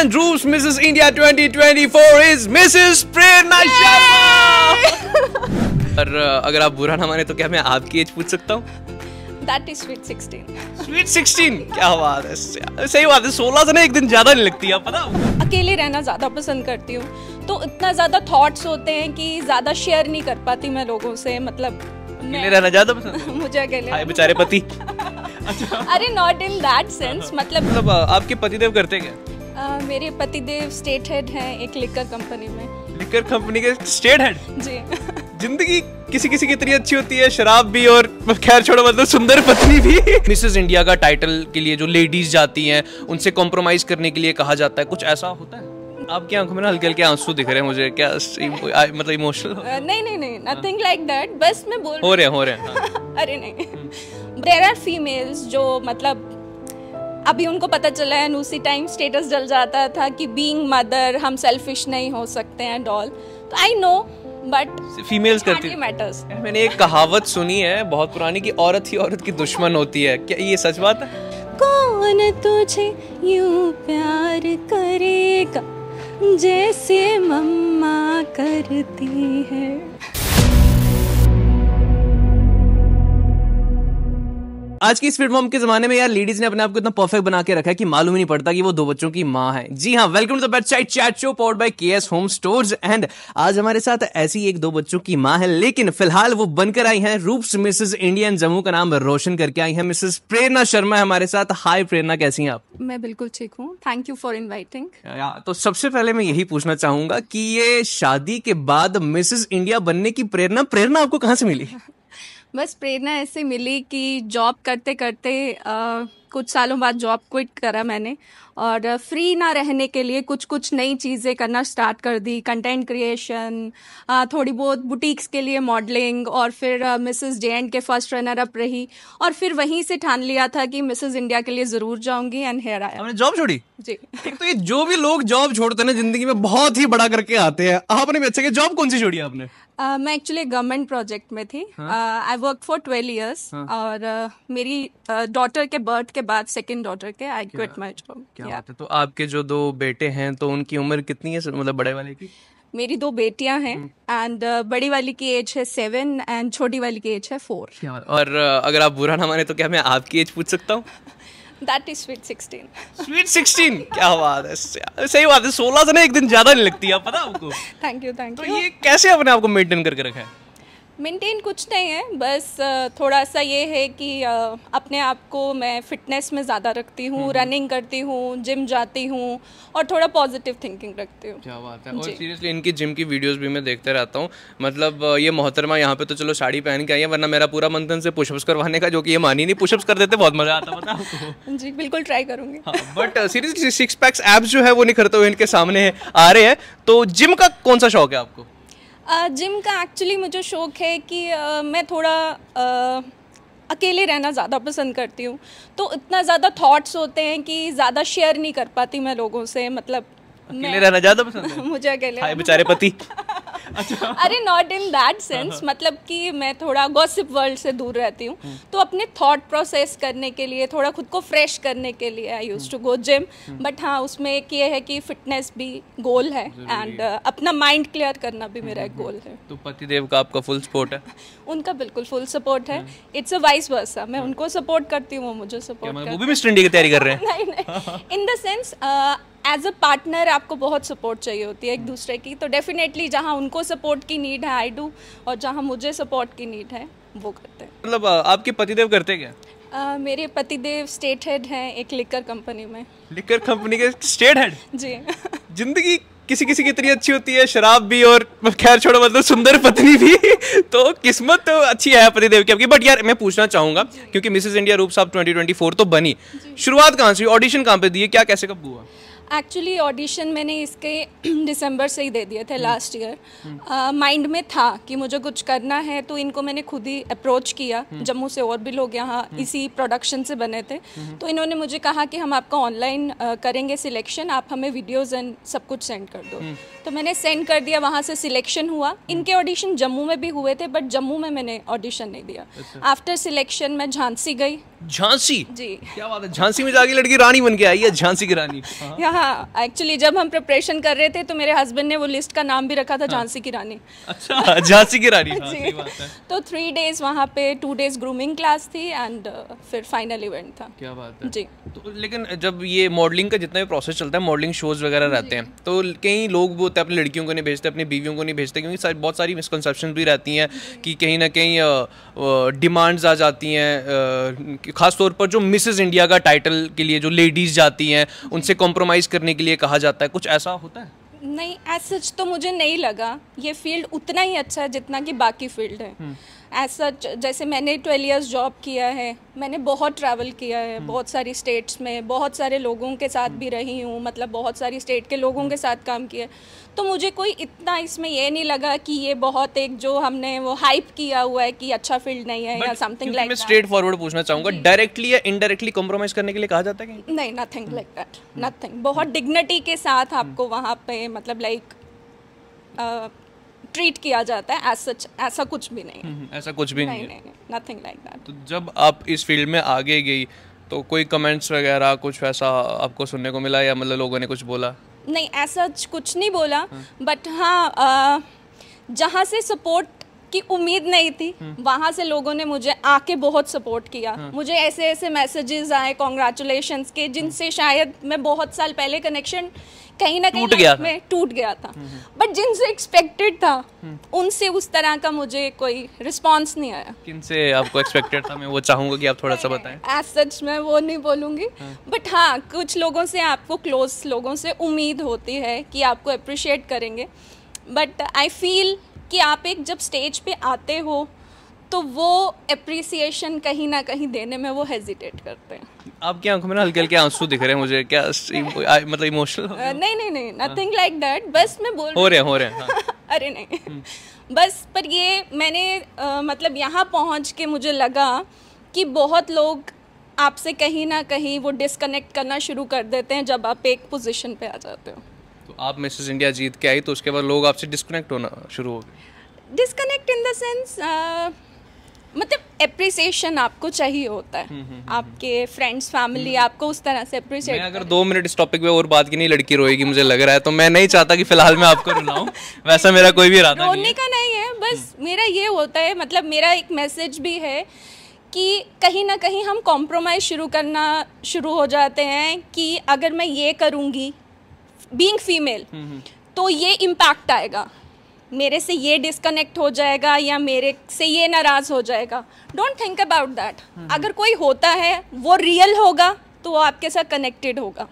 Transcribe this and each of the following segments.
and Drew's Mrs. India 2024 is Mrs. Prerna Sharma. और अगर आप बुरा ना माने तो क्या मैं आपकी एज पूछ सकता हूँ दैट 16 16 क्या बात है सही बात है 16 से ना एक दिन ज्यादा नहीं लगती आप पता अकेले रहना ज्यादा पसंद करती हूँ तो इतना ज्यादा थॉट्स होते हैं कि ज्यादा शेयर नहीं कर पाती मैं लोगों से मतलब अकेले रहना ज्यादा पसंद मुझे अकेले हाय बेचारे पति अरे नॉट इन दैट सेंस मतलब मतलब आपके पतिदेव करते क्या आ, मेरे पतिदेव स्टेट हेड हैं एक लिकर कंपनी में लिकर कंपनी के स्टेट हेड जी जिंदगी किसी किसी की इतनी अच्छी होती है शराब भी और खैर छोड़ो मतलब सुंदर पत्नी भी मिसेज इंडिया का टाइटल के लिए जो लेडीज जाती हैं उनसे कॉम्प्रोमाइज करने के लिए कहा जाता है कुछ ऐसा होता है आपकी आंखों में हल्के हल्के आंसू दिख रहे हैं मुझे क्या मतलब इमोशनल नहीं नहीं नहीं नथिंग लाइक दैट बस मैं बोल हो रहे हैं हो रहे हैं हाँ। अरे नहीं देर आर फीमेल्स जो मतलब अभी उनको पता चला है उसी टाइम स्टेटस जल जाता था कि बीइंग मदर हम सेल्फिश नहीं हो सकते हैं डॉल तो आई नो बट फीमेल्स करती मैटर्स मैंने एक कहावत सुनी है बहुत पुरानी कि औरत ही औरत की दुश्मन होती है क्या ये सच बात है कौन तुझे यूं प्यार करेगा जैसे मम्मा करती है आज की स्पीड मॉम के जमाने में यार लेडीज ने अपने आप को इतना परफेक्ट बना के रखा है कि मालूम ही नहीं पड़ता कि वो दो बच्चों की माँ है जी हाँ welcome to the side chat show by K S home store and आज हमारे साथ ऐसी एक दो बच्चों की माँ है लेकिन फिलहाल वो बनकर आई है रूप्स मिसेज इंडियन जम्मू का नाम रोशन करके आई है मिसेज प्रेरणा शर्मा है हमारे साथ हाई प्रेरणा कैसी है आप मैं बिल्कुल ठीक हूँ थैंक यू फॉर इनवाइटिंग तो सबसे पहले मैं यही पूछना चाहूंगा कि ये शादी के बाद मिसेज इंडिया बनने की प्रेरणा प्रेरणा आपको कहाँ से मिली बस प्रेरणा ऐसे मिली कि जॉब करते करते कुछ सालों बाद जॉब क्विट करा मैंने और फ्री ना रहने के लिए कुछ कुछ नई चीज़ें करना स्टार्ट कर दी कंटेंट क्रिएशन थोड़ी बहुत बुटीक्स के लिए मॉडलिंग और फिर Mrs J and K first runner up रही और फिर वहीं से ठान लिया था कि मिसेस इंडिया के लिए ज़रूर जाऊंगी एंड हेयर आया जॉब छोड़ी जी तो ये जो भी लोग जॉब छोड़ते हैं जिंदगी में बहुत ही बड़ा करके आते हैं आपने भी अच्छा जॉब कौन सी छोड़ी आपने Uh, मैं एक्चुअली गवर्नमेंट प्रोजेक्ट में थी I work for twelve years और uh, मेरी डॉटर uh, के बर्थ के उसके बाद सेकंड डॉटर के आई क्विट माय जॉब क्या yeah. तो आपके जो दो बेटे हैं तो उनकी उम्र कितनी है मतलब बड़े वाले की मेरी दो बेटियां हैं एंड हम्म। uh, बड़ी वाली की एज है सेवन एंड छोटी वाली की एज है फोर और uh, अगर आप बुरा ना माने तो क्या मैं आपकी एज पूछ सकता हूँ that is sweet sixteen sweet 16? क्या बात है सही बात है सोलह से ना एक दिन ज़्यादा नहीं लगती है पता आपको थैंक यू थैंक यू ये कैसे आपने आपको मेंटेन करके रखा है मेंटेन कुछ नहीं है बस थोड़ा सा ये है कि अपने आप को मैं फिटनेस में ज़्यादा रखती हूँ रनिंग करती हूँ जिम जाती हूँ और थोड़ा पॉजिटिव थिंकिंग रखती हूँ क्या बात है और सीरियसली इनकी जिम की वीडियोस भी मैं देखते रहता हूँ मतलब ये मोहतरमा यहाँ पे तो चलो साड़ी पहन के आई है वरना मेरा पूरा मंथन से पुशअप्स करवाने का जो कि ये मानी नहीं पुशअप्स कर देते बहुत मज़ा आता पता जी बिल्कुल ट्राई करूँगी बट हाँ, सीरियसली सिक्स पैक्स एप्स जो है वो नहीं करते हुए इनके सामने आ रहे हैं तो जिम का कौन सा शौक है आपको जिम का एक्चुअली मुझे शौक़ है कि मैं थोड़ा अकेले रहना ज़्यादा पसंद करती हूँ तो इतना ज़्यादा थॉट्स होते हैं कि ज़्यादा शेयर नहीं कर पाती मैं लोगों से मतलब अकेले रहना ज़्यादा पसंद है मुझे अकेले बेचारे पति अच्छा अरे नॉट इन दैट सेंस मतलब कि मैं थोड़ा गॉसिप वर्ल्ड से दूर रहती हूँ हम्म। तो अपने थॉट प्रोसेस करने के लिए थोड़ा खुद को फ्रेश करने के लिए I use to go gym but हाँ उसमें एक ये है कि फिटनेस भी गोल है एंड uh, अपना माइंड क्लियर करना भी मेरा एक गोल हम्म, हम्म। है तो पतिदेव का आपका फुल सपोर्ट है उनका बिल्कुल फुल सपोर्ट है इट्स अ वाइस वर्सा मैं उनको सपोर्ट करती हूँ वो मुझे सपोर्ट मतलब वो भी मिस्टर इंडिया की तैयारी कर रहे हैं नहीं नहीं in the sense as a partner आपको बहुत सपोर्ट चाहिए होती है एक दूसरे की तो डेफिनेटली जहाँ उनको सपोर्ट की नीड है आई डू और जहाँ मुझे सपोर्ट की नीड है वो करते हैं मतलब आपके पतिदेव करते क्या Uh, मेरे पतिदेव स्टेट हेड हैं एक लिकर कंपनी में लिकर कंपनी के स्टेट हेड जी जिंदगी किसी किसी की इतनी अच्छी होती है शराब भी और खैर छोड़ो मतलब सुंदर पत्नी भी तो किस्मत तो अच्छी है पतिदेव की आपकी बट यार मैं पूछना चाहूंगा क्योंकि मिसेज इंडिया रूप साहब 2024 तो बनी शुरुआत कहाँ से ऑडिशन कहाँ पे दिए क्या कैसे कब हुआ एक्चुअली ऑडिशन मैंने इसके दिसंबर से ही दे दिए थे लास्ट ईयर माइंड में था कि मुझे कुछ करना है तो इनको मैंने खुद ही अप्रोच किया hmm. जम्मू से और भी लोग यहाँ hmm. इसी प्रोडक्शन से बने थे hmm. तो इन्होंने मुझे कहा कि हम आपका ऑनलाइन uh, करेंगे सिलेक्शन आप हमें वीडियोज़ एंड सब कुछ सेंड कर दो तो मैंने सेंड कर दिया वहाँ से सिलेक्शन हुआ इनके ऑडिशन जम्मू में भी हुए थे बट जम्मू में मैंने ऑडिशन नहीं दिया आफ्टर अच्छा। सिलेक्शन मैं झांसी गई झांसी जी क्या बात है झांसी में जाके लड़की रानी बन के आई है झांसी की रानी यहाँ एक्चुअली जब हम प्रिपरेशन कर रहे थे तो मेरे हस्बैंड ने वो लिस्ट का नाम भी रखा था हाँ। झांसी की रानी अच्छा झांसी की रानी हाँ, जी तो थ्री डेज वहाँ पे टू डेज ग्रूमिंग क्लास थी एंड uh, फिर फाइनल इवेंट था क्या बात है जी तो लेकिन जब ये मॉडलिंग का जितना भी प्रोसेस चलता है मॉडलिंग शोज वगैरह रहते हैं तो कई लोग वो अपनी लड़कियों को नहीं भेजते अपनी बीवियों को नहीं भेजते क्योंकि बहुत सारी मिसकनसेप्शन भी रहती हैं कि कहीं ना कहीं डिमांड्स uh, uh, आ जाती हैं खास तौर पर जो मिसेज इंडिया का टाइटल के लिए जो लेडीज़ जाती हैं उनसे कॉम्प्रोमाइज़ करने के लिए कहा जाता है कुछ ऐसा होता है नहीं एज सच तो मुझे नहीं लगा ये फील्ड उतना ही अच्छा है जितना कि बाकी फील्ड है हम्म। एज सच जैसे मैंने ट्वेल्व इयर्स जॉब किया है मैंने बहुत ट्रैवल किया है हम्म। बहुत सारी स्टेट्स में बहुत सारे लोगों के साथ भी हम्म। रही हूँ मतलब बहुत सारी स्टेट के लोगों के हम्म। साथ काम किया तो मुझे कोई इतना इसमें ये नहीं लगा कि ये बहुत एक जो हमने वो हाइप किया हुआ है कि अच्छा फील्ड नहीं है या समथिंग लाइक मैं स्ट्रेट फॉरवर्ड पूछना चाहूँगा डायरेक्टली या इनडायरेक्टली कॉम्प्रोमाइज करने के लिए कहा जाता है नहीं नथिंग लाइक दैट नथिंग बहुत डिग्निटी के साथ आपको वहाँ पे मतलब लाइक ट्रीट किया जाता है एज ऐसा कुछ भी नहीं हम्म, हम्म, ऐसा कुछ भी नहीं नहीं नथिंग लाइक दैट तो जब आप इस फील्ड में आगे गई तो कोई कमेंट्स वगैरह कुछ ऐसा आपको सुनने को मिला या मतलब लोगों ने कुछ बोला नहीं ऐसा कुछ नहीं बोला बट हाँ, हाँ जहाँ से सपोर्ट की उम्मीद नहीं थी हाँ। वहाँ से लोगों ने मुझे आके बहुत सपोर्ट किया हाँ। मुझे ऐसे ऐसे मैसेजेस आए कॉन्ग्रेचुलेशन के जिनसे शायद मैं बहुत साल पहले कनेक्शन कहीं ना कहीं गया में टूट गया था बट हम्म, हम्म। जिनसे एक्सपेक्टेड था हम्म। उनसे उस तरह का मुझे कोई रिस्पॉन्स नहीं आया किनसे आपको एक्सपेक्टेड था मैं वो चाहूंगा कि आप थोड़ा सा बताएं एज सच मैं वो नहीं बोलूँगी बट हाँ।, हाँ कुछ लोगों से आपको क्लोज लोगों से उम्मीद होती है कि आपको अप्रिशिएट करेंगे बट आई फील कि आप एक जब स्टेज पे आते हो तो वो अप्रिसिएशन कहीं ना कहीं देने में वो हेजिटेट करते हैं आपकी आंखों में ना हल्के हल्के आंसू दिख रहे हैं मुझे क्या मतलब इमोशनल नहीं नहीं नहीं नथिंग लाइक दैट बस मैं बोल हो रहे हैं हो रहे हैं हाँ. अरे नहीं हम्म। बस पर ये मैंने आ, मतलब यहाँ पहुँच के मुझे लगा कि बहुत लोग आपसे कहीं ना कहीं वो डिसकनेक्ट करना शुरू कर देते हैं जब आप एक पोजीशन पे आ जाते हो तो आप मिसेज इंडिया जीत के आई तो उसके बाद लोग आपसे डिस्कनेक्ट होना शुरू हो गए डिस्कनेक्ट इन द सेंस मतलब अप्रिसिएशन आपको चाहिए होता है हुँ, हम्म, हुँ, हम्म, हम्म, आपके फ्रेंड्स फैमिली आपको उस तरह से अप्रिसिएट अगर दो मिनट इस टॉपिक पे और बात की नहीं लड़की रोएगी मुझे लग रहा है तो मैं नहीं चाहता कि फिलहाल मैं आपको रुलाऊं वैसा मेरा कोई भी इरादा नहीं रोने का नहीं है बस मेरा ये होता है मतलब मेरा एक मैसेज भी है कि कहीं ना कहीं हम कॉम्प्रोमाइज़ शुरू करना शुरू हो जाते हैं कि अगर मैं ये करूँगी बींग फीमेल तो ये इम्पैक्ट आएगा मेरे से ये डिस्कनेक्ट हो जाएगा या मेरे से ये नाराज़ हो जाएगा डोंट थिंक अबाउट दैट अगर कोई होता है वो रियल होगा तो वो आपके साथ कनेक्टेड होगा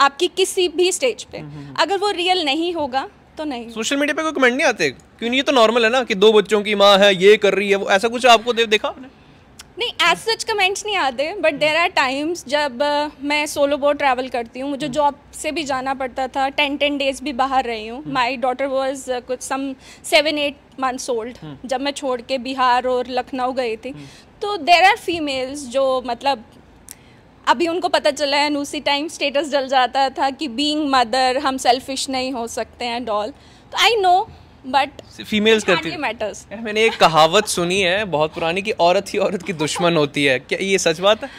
आपकी किसी भी स्टेज पे हम्म, हम्म, हम्म। अगर वो रियल नहीं होगा तो नहीं सोशल मीडिया पे कोई कमेंट नहीं आते क्यों ये तो नॉर्मल है ना कि दो बच्चों की माँ है ये कर रही है वो ऐसा कुछ आपको देखा आपने नहीं एज सच कमेंट्स नहीं आते बट देर आर टाइम्स जब uh, मैं सोलो बोर्ड ट्रैवल करती हूँ मुझे जॉब hmm. से भी जाना पड़ता था टेन टेन डेज भी बाहर रही हूँ माई डॉटर वॉज कुछ some seven eight months old जब मैं छोड़ के बिहार और लखनऊ गई थी hmm. तो देर आर फीमेल्स जो मतलब अभी उनको पता चला है उसी टाइम स्टेटस जल जाता था कि बींग मदर हम सेल्फिश नहीं हो सकते हैं डॉल तो आई नो बट फीमेल्स करती है मैटर्स मैंने एक कहावत सुनी है बहुत पुरानी कि औरत ही औरत की दुश्मन होती है क्या ये सच बात है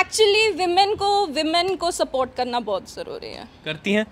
एक्चुअली विमेन को विमेन को सपोर्ट करना बहुत ज़रूरी है करती हैं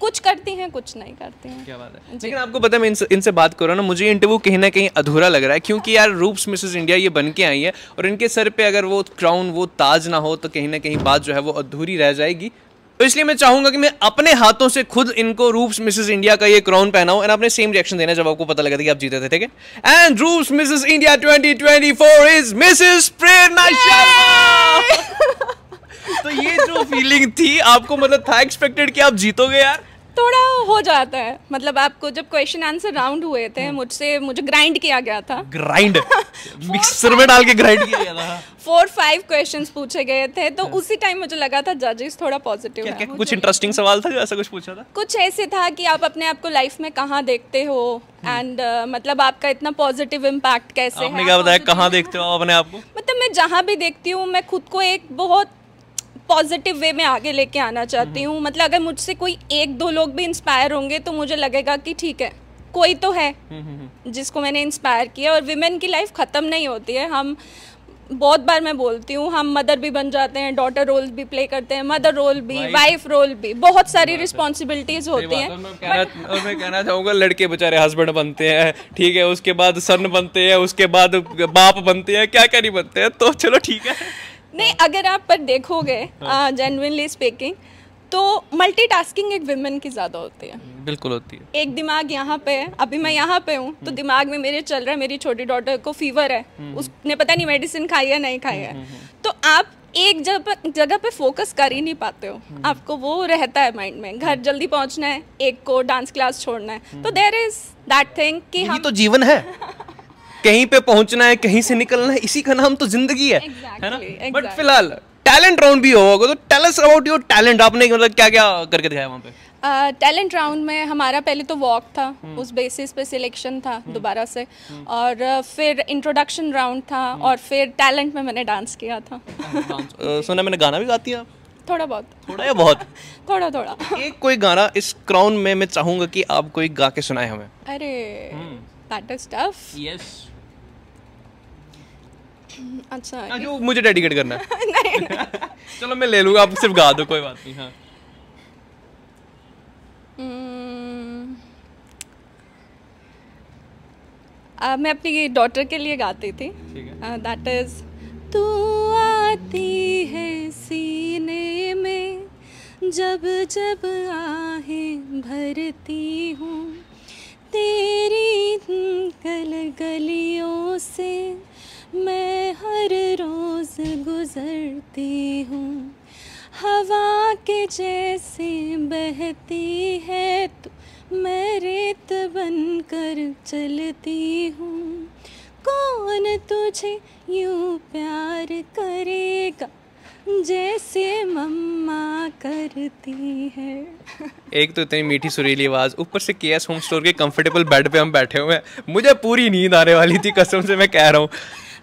कुछ करती हैं कुछ नहीं करती हैं क्या बात है लेकिन आपको पता है मैं इनसे इनसे बात कर रहा हूँ ना मुझे इंटरव्यू कहीं ना कहीं अधूरा लग रहा है क्योंकि यार रूप्स मिसेस इंडिया ये बन के आई है और इनके सर पे अगर वो क्राउन वो ताज ना हो तो कहीं ना कहीं बात जो है वो अधूरी रह जाएगी तो इसलिए मैं चाहूंगा कि मैं अपने हाथों से खुद इनको रूप्स मिसेस इंडिया का ये क्राउन पहनाऊं एंड आपने सेम रिएक्शन देना जब आपको पता लगा था कि आप जीते थे ठीक है and Roops Mrs India 2024 is Mrs Prerna Sharma तो ये जो फीलिंग थी आपको मतलब था एक्सपेक्टेड कि आप जीतोगे यार थोड़ा हो जाता है मतलब आपको जब क्वेश्चन आंसर राउंड हुए थे हाँ। मुझसे मुझे ग्राइंड किया गया था ग्राइंड मिक्सर में डाल के ग्राइंड किया गया था फोर फाइव क्वेश्चन पूछे गए थे तो हाँ। उसी टाइम मुझे लगा था जजेस थोड़ा पॉजिटिव क्या, क्या, कुछ इंटरेस्टिंग सवाल था जो ऐसा कुछ पूछा था कुछ ऐसे था कि आप अपने आप को लाइफ में कहाँ देखते हो एंड हाँ। uh, मतलब आपका इतना पॉजिटिव इम्पैक्ट कैसे आपने है? क्या बताया कहाँ देखते हो अपने आप को मतलब मैं जहाँ भी देखती हूँ मैं खुद को एक बहुत पॉजिटिव वे में आगे लेके आना चाहती हम्म। हूँ मतलब अगर मुझसे कोई एक दो लोग भी इंस्पायर होंगे तो मुझे लगेगा कि ठीक है कोई तो है हम्म, हम्म, जिसको मैंने इंस्पायर किया और विमेन की लाइफ ख़त्म नहीं होती है हम बहुत बार मैं बोलती हूँ हम मदर भी बन जाते हैं डॉटर रोल भी प्ले करते हैं मदर रोल भी वाइफ रोल भी बहुत सारी रिस्पॉन्सिबिलिटीज होती हैं और मैं कहना चाहूँगा लड़के बेचारे हस्बैंड बनते हैं ठीक है उसके बाद सन बनते हैं उसके बाद बाप बनते हैं क्या क्या नहीं बनते हैं तो चलो ठीक है नहीं अगर आप पर देखोगे जेनविनली हाँ। स्पीकिंग तो मल्टीटास्किंग एक विमेन की ज़्यादा होती है बिल्कुल होती है एक दिमाग यहाँ पे है अभी मैं यहाँ पे हूँ तो हम्म। दिमाग में मेरे चल रहा है मेरी छोटी डॉटर को फीवर है हम्म। उसने पता नहीं मेडिसिन खाई है नहीं खाई है हम्म, तो आप एक जगह जगह पे फोकस कर ही नहीं पाते हो आपको वो रहता है माइंड में घर जल्दी पहुंचना है एक को डांस क्लास छोड़ना है तो देर इज दैट थिंग कि हम तो जीवन है कहीं पे पहुंचना है कहीं से निकलना है इसी का नाम तो जिंदगी है exactly, है ना exactly. बट फिलहाल टैलेंट राउंड भी होगा तो tell us about your talent आपने मतलब क्या क्या करके दिखाया वहाँ पे टैलेंट uh, राउंड में हमारा पहले तो वॉक था hmm. उस बेसिस पे सिलेक्शन था hmm. दोबारा से hmm. और फिर इंट्रोडक्शन राउंड था और फिर टैलेंट में मैंने डांस किया था uh, सुना मैंने गाना भी गाती है थोड़ा बहुत थोड़ा या बहुत थोड़ा थोड़ा एक कोई गाना इस क्राउन में मैं चाहूँगा कि आप कोई गा के सुनाए हमें अरे दैट इज टफ यस अच्छा हाँ, जो मुझे डेडिकेट करना नहीं, चलो मैं ले लूंगा आप सिर्फ गा दो कोई बात नहीं हाँ uh, मैं अपनी डॉटर के लिए गाती थी दैट इज तू आती है सीने में जब जब आहे भरती हूँ तेरी गल गलियों से मैं हर रोज़ गुज़रती हूँ हवा के जैसे बहती है तो मैं रेत बन कर चलती हूँ कौन तुझे यूँ प्यार करेगा जैसे मम्मा करती है एक तो इतनी मीठी सुरीली आवाज ऊपर से के एस होम स्टोर के कंफर्टेबल बेड पे हम बैठे हुए हैं मुझे पूरी नींद आने वाली थी कसम से मैं कह रहा हूँ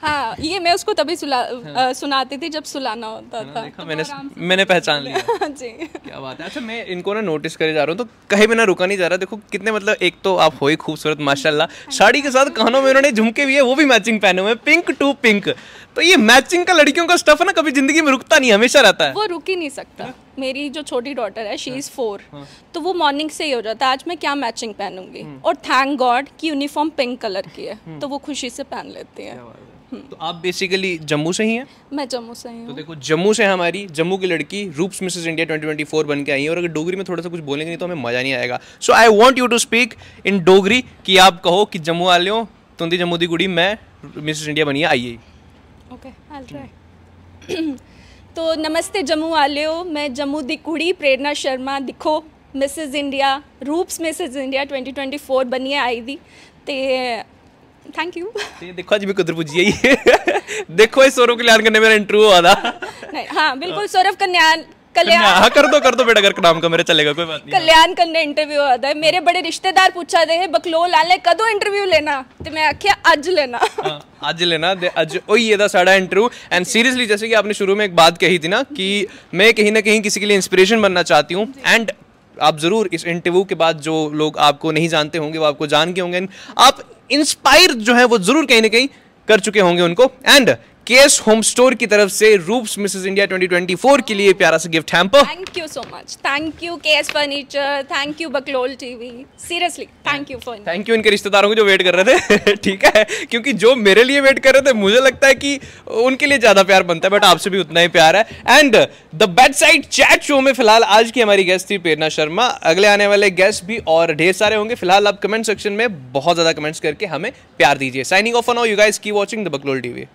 हाँ ये मैं उसको तभी सुला हाँ। आ, सुनाती थी जब सुलाना होता हाँ, था देखा, तो मैंने मैंने पहचान लिया जी क्या बात है अच्छा मैं इनको ना नोटिस करे जा रहा हूँ तो कहीं भी ना रुका नहीं जा रहा देखो कितने मतलब एक तो आप हो ही खूबसूरत माशाल्लाह हाँ साड़ी के साथ कानों में उन्होंने झुमके भी है वो भी मैचिंग पहने हुए पिंक टू पिंक तो ये मैचिंग का लड़कियों का स्टफ ना कभी जिंदगी में रुकता नहीं हमेशा रहता है वो रुक ही नहीं सकता मेरी जो छोटी डॉटर है शी इज फोर तो वो मॉर्निंग से ही हो जाता है आज मैं क्या मैचिंग पहनूंगी हाँ। और थैंक गॉड की यूनिफॉर्म पिंक कलर की है तो वो खुशी से पहन लेती है तो आप बेसिकली जम्मू से ही हैं मैं जम्मू से ही तो देखो जम्मू से हमारी जम्मू की लड़की रूप्स मिसेस इंडिया 2024 बन के आई है और अगर डोगरी में थोड़ा सा कुछ बोलेंगे नहीं तो हमें मज़ा नहीं आएगा so I want you to speak in Dogri कि आप कहो कि जम्मू वाले हो तुंदी जम्मू की गुड़ी मैं मिसेज इंडिया बनी आई ओके तो नमस्ते जम्मू वाले हो मैं जम्मू की कुड़ी प्रेरणा शर्मा दिखो Mrs India Roops Mrs India 2024 ਬਣੀ आई दी ਤੇ थैंक तो यू देखो दिक्खो अज्ज में आई देखो सौरभ कल्याण कन्नै मेरा इंटरव्यू होआ दा नहीं हाँ, बिल्कुल सौरभ कल्याण कल्याण हाँ, कर दो कर दो बेटा अगर नाम का चलेगा कोई बात नहीं कल्याण इंटरव्यू मेरे बड़े रिश्तेदार पूछा दे इंटरव्यू लेना तो मैं आख्या आज लेना हाँ, आज लेना दे आज साड़ा इंटरव्यू एंड सीरियसली जैसे कि आपने शुरू में एक बात कही थी ना कि मैं कहीं ना कहीं किसी के लिए इंस्पिरेशन बनना चाहती हूँ एंड आप ज़रूर इस इंटरव्यू के बाद जो लोग आपको नहीं जानते होंगे वो आपको जान के होंगे आप इंस्पायर जो है वो जरूर कहीं ना कहीं कर चुके होंगे उनको एंड केस होम स्टोर की तरफ से रूप्स मिसेस इंडिया 2024 के लिए प्यारा सा gift hamper thank you so much thank you K S furniture thank you Baklol TV seriously thank you for thank you इनके रिश्तेदारों को जो वेट कर रहे थे ठीक है क्योंकि जो मेरे लिए वेट कर रहे थे मुझे लगता है कि उनके लिए ज्यादा प्यार बनता है बट आपसे भी उतना ही प्यार है and the bed side chat show में फिलहाल आज की हमारी गेस्ट थी प्रेरणा शर्मा अगले आने वाले गेस्ट भी और ढेर सारे होंगे फिलहाल आप कमेंट सेक्शन में बहुत ज्यादा कमेंट्स करके हमें प्यार दीजिए signing off on you guys की वॉचिंग द बकलोल टीवी